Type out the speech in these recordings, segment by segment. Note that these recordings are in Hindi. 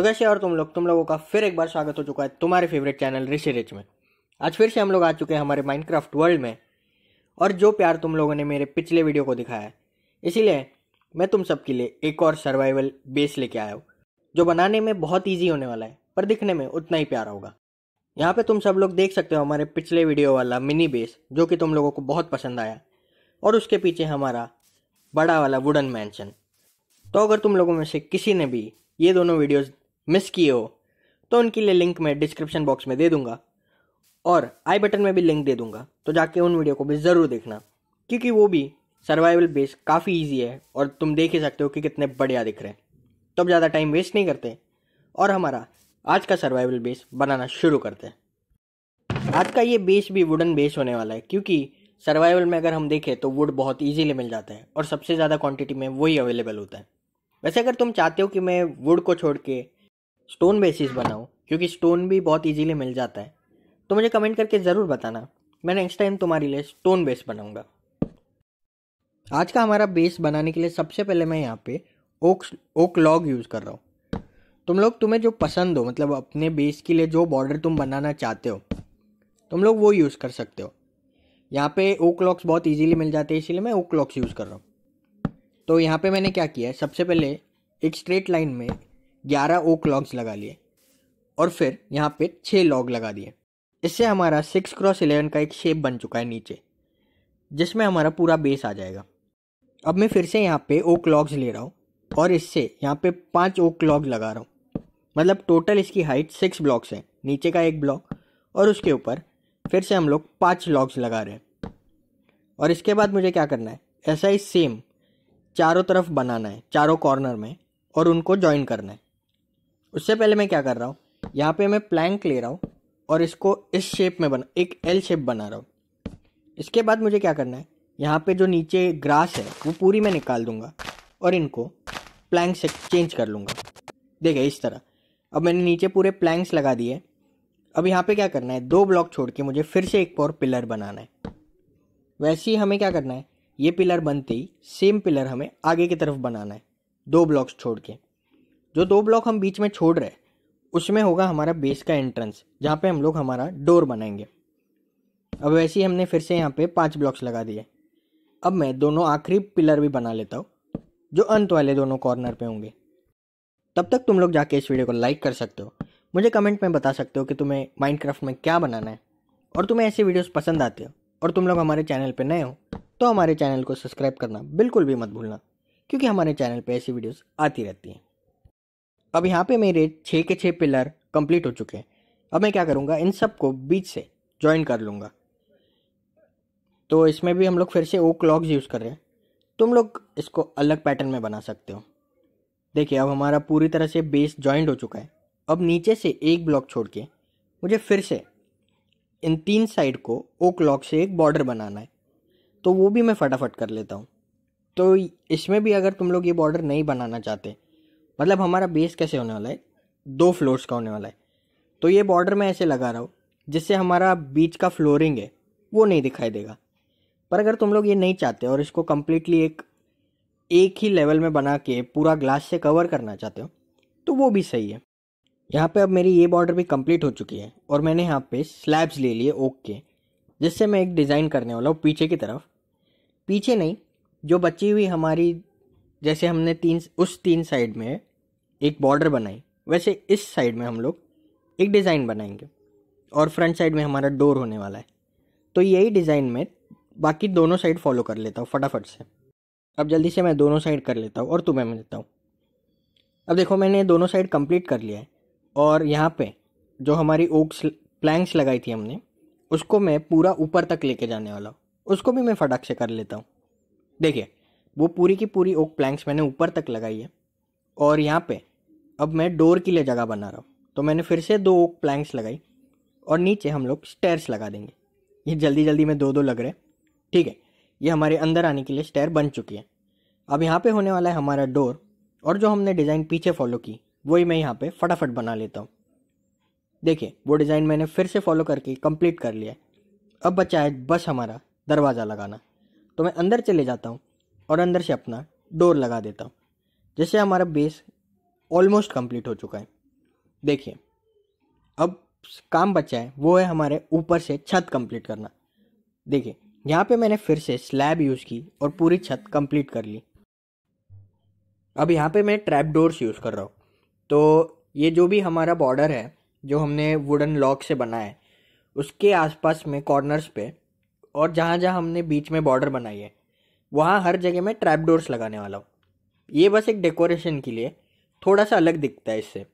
तो कैसे और तुम लोग तुम लोगों का फिर एक बार स्वागत हो चुका है तुम्हारे फेवरेट चैनल ऋषि रिच में आज फिर से हम लोग आ चुके हैं हमारे माइनक्राफ्ट वर्ल्ड में और जो प्यार तुम लोगों ने मेरे पिछले वीडियो को दिखाया है इसीलिए मैं तुम सबके लिए एक और सर्वाइवल बेस लेके आया हूँ जो बनाने में बहुत ईजी होने वाला है पर दिखने में उतना ही प्यारा होगा यहाँ पे तुम सब लोग देख सकते हो हमारे पिछले वीडियो वाला मिनी बेस जो कि तुम लोगों को बहुत पसंद आया और उसके पीछे हमारा बड़ा वाला वुडन मैंशन तो अगर तुम लोगों में से किसी ने भी ये दोनों वीडियोज मिस किए हो तो उनके लिए लिंक मैं डिस्क्रिप्शन बॉक्स में दे दूंगा और आई बटन में भी लिंक दे दूंगा तो जाके उन वीडियो को भी ज़रूर देखना क्योंकि वो भी सर्वाइवल बेस काफ़ी ईजी है और तुम देख ही सकते हो कि कितने बढ़िया दिख रहे हैं तो अब ज़्यादा टाइम वेस्ट नहीं करते और हमारा आज का सर्वाइवल बेस बनाना शुरू करते हैं आज का ये बेस भी वुडन बेस होने वाला है क्योंकि सर्वाइवल में अगर हम देखें तो वुड बहुत ईजीली मिल जाता है और सबसे ज़्यादा क्वांटिटी में वही अवेलेबल होता है वैसे अगर तुम चाहते हो कि मैं वुड को छोड़ के स्टोन बेसिस बनाऊँ क्योंकि स्टोन भी बहुत ईजीली मिल जाता है तो मुझे कमेंट करके ज़रूर बताना मैं नेक्स्ट टाइम तुम्हारे लिए स्टोन बेस बनाऊँगा आज का हमारा बेस बनाने के लिए सबसे पहले मैं यहाँ पे ओक ओक लॉग यूज़ कर रहा हूँ तुम लोग तुम्हें जो पसंद हो मतलब अपने बेस के लिए जो बॉर्डर तुम बनाना चाहते हो तुम लोग वो यूज़ कर सकते हो यहाँ पे ओक लॉक्स बहुत इजीली मिल जाते हैं इसीलिए मैं ओक लॉक्स यूज़ कर रहा हूँ तो यहाँ पे मैंने क्या किया है सबसे पहले एक स्ट्रेट लाइन में ग्यारह ओक लॉग्स लगा लिए और फिर यहाँ पे छः लॉग लगा दिए इससे हमारा सिक्स क्रॉस इलेवन का एक शेप बन चुका है नीचे जिसमें हमारा पूरा बेस आ जाएगा अब मैं फिर से यहाँ पे ओक लॉग्स ले रहा हूँ और इससे यहाँ पे पाँच ओक लॉग्स लगा रहा हूँ मतलब टोटल इसकी हाइट सिक्स ब्लॉक्स है नीचे का एक ब्लॉक और उसके ऊपर फिर से हम लोग पाँच लॉग्स लगा रहे हैं और इसके बाद मुझे क्या करना है ऐसा ही सेम चारों तरफ बनाना है चारों कॉर्नर में और उनको जॉइन करना है उससे पहले मैं क्या कर रहा हूँ यहाँ पे मैं प्लैंक ले रहा हूँ और इसको इस शेप में बना एक एल शेप बना रहा हूँ इसके बाद मुझे क्या करना है यहाँ पे जो नीचे ग्रास है वो पूरी मैं निकाल दूंगा और इनको प्लैंक से चेंज कर लूँगा देखिए इस तरह अब मैंने नीचे पूरे प्लैंक्स लगा दिए अब यहाँ पे क्या करना है दो ब्लॉक छोड़ के मुझे फिर से एक और पिलर बनाना है वैसे ही हमें क्या करना है ये पिलर बनते ही सेम पिलर हमें आगे की तरफ बनाना है दो ब्लॉक्स छोड़ के जो दो ब्लॉक हम बीच में छोड़ रहे हैं उसमें होगा हमारा बेस का एंट्रेंस जहाँ पे हम लोग हमारा डोर बनाएंगे अब वैसे ही हमने फिर से यहाँ पे पांच ब्लॉक्स लगा दिए अब मैं दोनों आखिरी पिलर भी बना लेता हूँ जो अंत वाले दोनों कॉर्नर पे होंगे तब तक तुम लोग जाके इस वीडियो को लाइक कर सकते हो मुझे कमेंट में बता सकते हो कि तुम्हें माइंड में क्या बनाना है और तुम्हें ऐसे वीडियोस पसंद आते हो और तुम लोग हमारे चैनल पर नए हो तो हमारे चैनल को सब्सक्राइब करना बिल्कुल भी मत भूलना क्योंकि हमारे चैनल पर ऐसी वीडियोज़ आती रहती हैं अब यहाँ पे मेरे छः के छः पिलर कंप्लीट हो चुके हैं अब मैं क्या करूँगा इन सब को बीच से ज्वाइन कर लूँगा तो इसमें भी हम लोग फिर से ओ क्लॉक्स यूज़ कर रहे हैं तुम लोग इसको अलग पैटर्न में बना सकते हो देखिए अब हमारा पूरी तरह से बेस ज्वाइंट हो चुका है अब नीचे से एक ब्लॉक छोड़ के मुझे फिर से इन तीन साइड को ओ क्लॉक से एक बॉर्डर बनाना है तो वो भी मैं फटाफट कर लेता हूँ तो इसमें भी अगर तुम लोग ये बॉर्डर नहीं बनाना चाहते मतलब हमारा बेस कैसे होने वाला है दो फ्लोर्स का होने वाला है तो ये बॉर्डर मैं ऐसे लगा रहा हूँ जिससे हमारा बीच का फ्लोरिंग है वो नहीं दिखाई देगा पर अगर तुम लोग ये नहीं चाहते और इसको कम्प्लीटली एक एक ही लेवल में बना के पूरा ग्लास से कवर करना चाहते हो तो वो भी सही है यहाँ पे अब मेरी ये बॉर्डर भी कंप्लीट हो चुकी है और मैंने यहाँ पे स्लैब्स ले लिए ओक के जिससे मैं एक डिज़ाइन करने वाला हूँ पीछे की तरफ पीछे नहीं जो बची हुई हमारी जैसे हमने तीन उस तीन साइड में एक बॉर्डर बनाई वैसे इस साइड में हम लोग एक डिज़ाइन बनाएंगे और फ्रंट साइड में हमारा डोर होने वाला है तो यही डिज़ाइन में बाकी दोनों साइड फॉलो कर लेता हूँ फटाफट से अब जल्दी से मैं दोनों साइड कर लेता हूँ और तुम्हें मिलता हूँ अब देखो मैंने दोनों साइड कंप्लीट कर लिया है और यहाँ पे जो हमारी ओक्स प्लैंक्स लगाई थी हमने उसको मैं पूरा ऊपर तक लेके जाने वाला हूँ उसको भी मैं फटाक से कर लेता हूँ देखिए वो पूरी की पूरी ओक प्लैंक्स मैंने ऊपर तक लगाई है और यहाँ पर अब मैं डोर के लिए जगह बना रहा हूँ तो मैंने फिर से दो ओक प्लैंक्स लगाई और नीचे हम लोग स्टेयर्स लगा देंगे ये जल्दी जल्दी में दो दो लग रहे ठीक है ये हमारे अंदर आने के लिए स्टेयर बन चुकी है अब यहाँ पे होने वाला है हमारा डोर और जो हमने डिज़ाइन पीछे फॉलो की वही मैं यहाँ पे फटाफट बना लेता हूँ देखिए वो डिज़ाइन मैंने फिर से फॉलो करके कंप्लीट कर लिया अब बचा है बस हमारा दरवाज़ा लगाना तो मैं अंदर चले जाता हूँ और अंदर से अपना डोर लगा देता हूँ जिससे हमारा बेस ऑलमोस्ट कंप्लीट हो चुका है देखिए अब काम बचा है वो है हमारे ऊपर से छत कंप्लीट करना देखिए यहाँ पे मैंने फिर से स्लैब यूज़ की और पूरी छत कंप्लीट कर ली अब यहाँ पे मैं ट्रैप डोर्स यूज़ कर रहा हूँ तो ये जो भी हमारा बॉर्डर है जो हमने वुडन लॉक से बनाया है उसके आसपास में कॉर्नर्स पे और जहाँ जहाँ हमने बीच में बॉर्डर बनाई है वहाँ हर जगह मैं ट्रैप डोर्स लगाने वाला हूँ ये बस एक डेकोरेशन के लिए थोड़ा सा अलग दिखता है इससे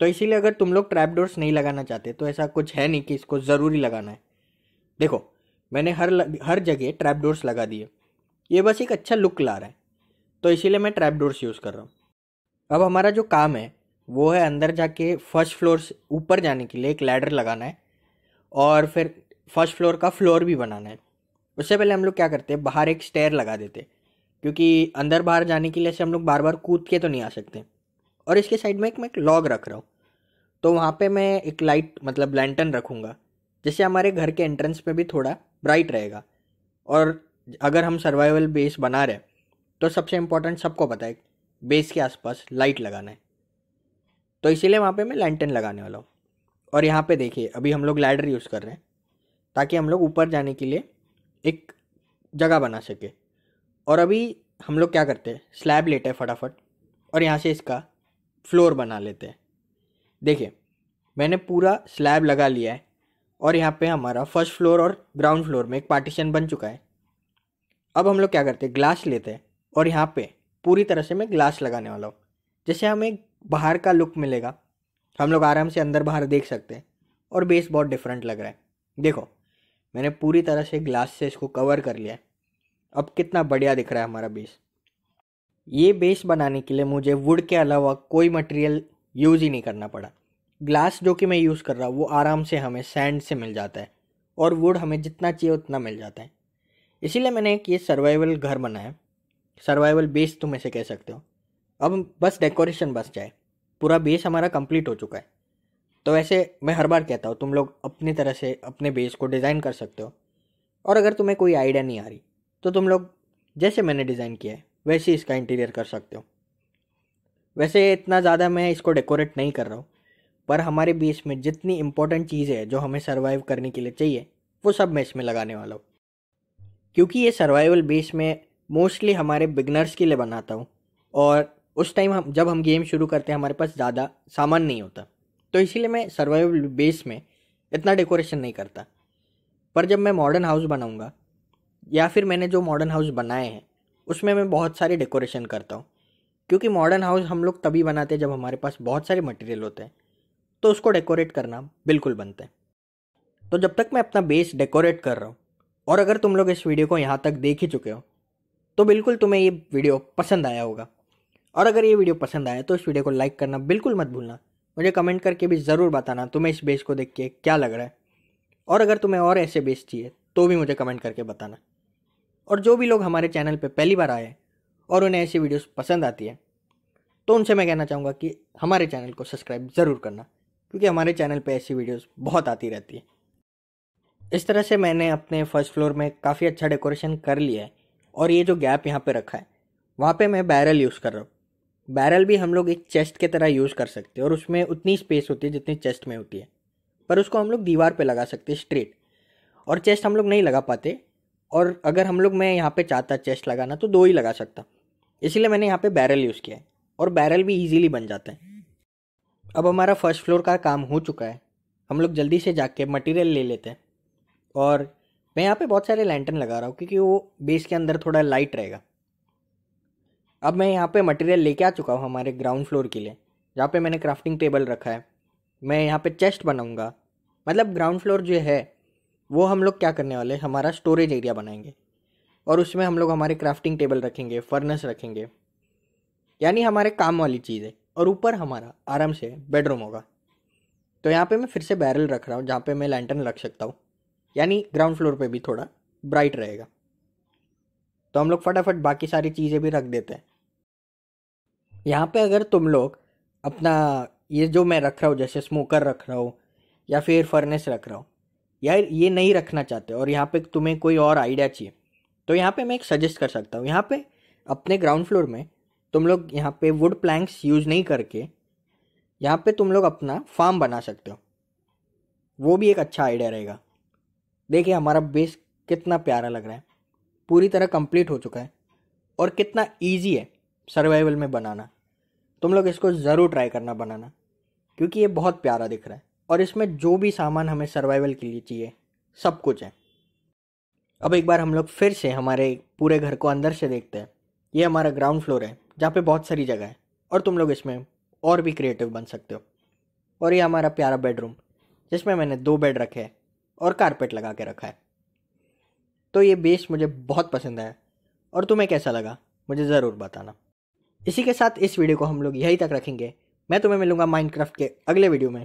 तो इसीलिए अगर तुम लोग ट्रैप डोर्स नहीं लगाना चाहते तो ऐसा कुछ है नहीं कि इसको ज़रूरी लगाना है देखो मैंने हर लग, हर जगह ट्रैप डोर्स लगा दिए ये बस एक अच्छा लुक ला रहा है तो इसीलिए मैं ट्रैप डोर्स यूज़ कर रहा हूँ अब हमारा जो काम है वो है अंदर जाके फर्स्ट फ्लोर से ऊपर जाने के लिए एक लैडर लगाना है और फिर फर्स्ट फ्लोर का फ्लोर भी बनाना है उससे पहले हम लोग क्या करते हैं बाहर एक स्टेयर लगा देते क्योंकि अंदर बाहर जाने के लिए ऐसे हम लोग बार बार कूद के तो नहीं आ सकते और इसके साइड में एक मैं एक लॉग रख रहा हूँ तो वहाँ पे मैं एक लाइट मतलब लैंटन रखूँगा जिससे हमारे घर के एंट्रेंस पे भी थोड़ा ब्राइट रहेगा और अगर हम सर्वाइवल बेस बना रहे तो सबसे इम्पोर्टेंट सबको पता है बेस के आसपास लाइट लगाना है तो इसीलिए वहाँ पे मैं लैंटन लगाने वाला हूँ और यहाँ पे देखिए अभी हम लोग लैडर यूज़ कर रहे हैं ताकि हम लोग ऊपर जाने के लिए एक जगह बना सके और अभी हम लोग क्या करते हैं स्लैब लेते हैं फटाफट और यहाँ से इसका फ्लोर बना लेते हैं देखिए मैंने पूरा स्लैब लगा लिया है और यहाँ पे हमारा फर्स्ट फ्लोर और ग्राउंड फ्लोर में एक पार्टीशन बन चुका है अब हम लोग क्या करते हैं ग्लास लेते हैं और यहाँ पे पूरी तरह से मैं ग्लास लगाने वाला हूँ जैसे हमें बाहर का लुक मिलेगा हम लोग आराम से अंदर बाहर देख सकते हैं और बेस बहुत डिफरेंट लग रहा है देखो मैंने पूरी तरह से ग्लास से इसको कवर कर लिया है अब कितना बढ़िया दिख रहा है हमारा बेस ये बेस बनाने के लिए मुझे वुड के अलावा कोई मटेरियल यूज़ ही नहीं करना पड़ा ग्लास जो कि मैं यूज़ कर रहा हूँ वो आराम से हमें सैंड से मिल जाता है और वुड हमें जितना चाहिए उतना मिल जाता है इसीलिए मैंने एक ये सर्वाइवल घर बनाया सर्वाइवल बेस तुम ऐसे कह सकते हो अब बस डेकोरेशन बस जाए पूरा बेस हमारा कंप्लीट हो चुका है तो वैसे मैं हर बार कहता हूँ तुम लोग अपनी तरह से अपने बेस को डिज़ाइन कर सकते हो और अगर तुम्हें कोई आइडिया नहीं आ रही तो तुम लोग जैसे मैंने डिज़ाइन किया है वैसे इसका इंटीरियर कर सकते हो वैसे इतना ज़्यादा मैं इसको डेकोरेट नहीं कर रहा हूँ पर हमारे बीच में जितनी इम्पोर्टेंट चीज़ें जो हमें सर्वाइव करने के लिए चाहिए वो सब मैं इसमें लगाने वाला हूँ क्योंकि ये सर्वाइवल बेस में मोस्टली हमारे बिगनर्स के लिए बनाता हूँ और उस टाइम हम जब हम गेम शुरू करते हैं हमारे पास ज़्यादा सामान नहीं होता तो इसीलिए मैं सर्वाइवल बेस में इतना डेकोरेशन नहीं करता पर जब मैं मॉडर्न हाउस बनाऊँगा या फिर मैंने जो मॉडर्न हाउस बनाए हैं उसमें मैं बहुत सारी डेकोरेशन करता हूँ क्योंकि मॉडर्न हाउस हम लोग तभी बनाते हैं जब हमारे पास बहुत सारे मटेरियल होते हैं तो उसको डेकोरेट करना बिल्कुल बनता है तो जब तक मैं अपना बेस डेकोरेट कर रहा हूँ और अगर तुम लोग इस वीडियो को यहाँ तक देख ही चुके हो तो बिल्कुल तुम्हें ये वीडियो पसंद आया होगा और अगर ये वीडियो पसंद आया तो इस वीडियो को लाइक करना बिल्कुल मत भूलना मुझे कमेंट करके भी ज़रूर बताना तुम्हें इस बेस को देख के क्या लग रहा है और अगर तुम्हें और ऐसे बेस चाहिए तो भी मुझे कमेंट करके बताना और जो भी लोग हमारे चैनल पर पहली बार आए और उन्हें ऐसी वीडियोस पसंद आती है तो उनसे मैं कहना चाहूँगा कि हमारे चैनल को सब्सक्राइब ज़रूर करना क्योंकि हमारे चैनल पर ऐसी वीडियोस बहुत आती रहती है इस तरह से मैंने अपने फर्स्ट फ्लोर में काफ़ी अच्छा डेकोरेशन कर लिया है और ये जो गैप यहाँ पर रखा है वहाँ पर मैं बैरल यूज़ कर रहा हूँ बैरल भी हम लोग एक चेस्ट की तरह यूज़ कर सकते हैं और उसमें उतनी स्पेस होती है जितनी चेस्ट में होती है पर उसको हम लोग दीवार पर लगा सकते हैं स्ट्रेट और चेस्ट हम लोग नहीं लगा पाते और अगर हम लोग मैं यहाँ पे चाहता चेस्ट लगाना तो दो ही लगा सकता इसलिए मैंने यहाँ पे बैरल यूज़ किया है और बैरल भी इजीली बन जाते हैं अब हमारा फर्स्ट फ्लोर का काम हो चुका है हम लोग जल्दी से जाके मटेरियल ले लेते हैं और मैं यहाँ पे बहुत सारे लैंटर्न लगा रहा हूँ क्योंकि वो बेस के अंदर थोड़ा लाइट रहेगा अब मैं यहाँ पे मटेरियल लेके आ चुका हूँ हमारे ग्राउंड फ्लोर के लिए जहाँ पे मैंने क्राफ्टिंग टेबल रखा है मैं यहाँ पे चेस्ट बनाऊँगा मतलब ग्राउंड फ्लोर जो है वो हम लोग क्या करने वाले हमारा स्टोरेज एरिया बनाएंगे और उसमें हम लोग हमारे क्राफ्टिंग टेबल रखेंगे फर्नेस रखेंगे यानी हमारे काम वाली चीज़ है और ऊपर हमारा आराम से बेडरूम होगा तो यहाँ पे मैं फिर से बैरल रख रहा हूँ जहाँ पे मैं लैंटर्न रख सकता हूँ यानी ग्राउंड फ्लोर पे भी थोड़ा ब्राइट रहेगा तो हम लोग फटाफट बाकी सारी चीज़ें भी रख देते हैं यहाँ पे अगर तुम लोग अपना ये जो मैं रख रहा हूँ जैसे स्मोकर रख रहा हूँ या फिर फर्नेस रख रहा हूँ यार ये नहीं रखना चाहते और यहाँ पे तुम्हें कोई और आइडिया चाहिए तो यहाँ पे मैं एक सजेस्ट कर सकता हूँ यहाँ पे अपने ग्राउंड फ्लोर में तुम लोग यहाँ पे वुड प्लैंक्स यूज़ नहीं करके यहाँ पे तुम लोग अपना फार्म बना सकते हो वो भी एक अच्छा आइडिया रहेगा देखिए हमारा बेस कितना प्यारा लग रहा है पूरी तरह कंप्लीट हो चुका है और कितना ईजी है सर्वाइवल में बनाना तुम लोग इसको ज़रूर ट्राई करना बनाना क्योंकि ये बहुत प्यारा दिख रहा है और इसमें जो भी सामान हमें सर्वाइवल के लिए चाहिए सब कुछ है अब एक बार हम लोग फिर से हमारे पूरे घर को अंदर से देखते हैं ये हमारा ग्राउंड फ्लोर है जहाँ पे बहुत सारी जगह है और तुम लोग इसमें और भी क्रिएटिव बन सकते हो और ये हमारा प्यारा बेडरूम जिसमें मैंने दो बेड रखे हैं और कारपेट लगा के रखा है तो ये बेस मुझे बहुत पसंद आया और तुम्हें कैसा लगा मुझे ज़रूर बताना इसी के साथ इस वीडियो को हम लोग यहीं तक रखेंगे मैं तुम्हें मिलूंगा माइनक्राफ्ट के अगले वीडियो में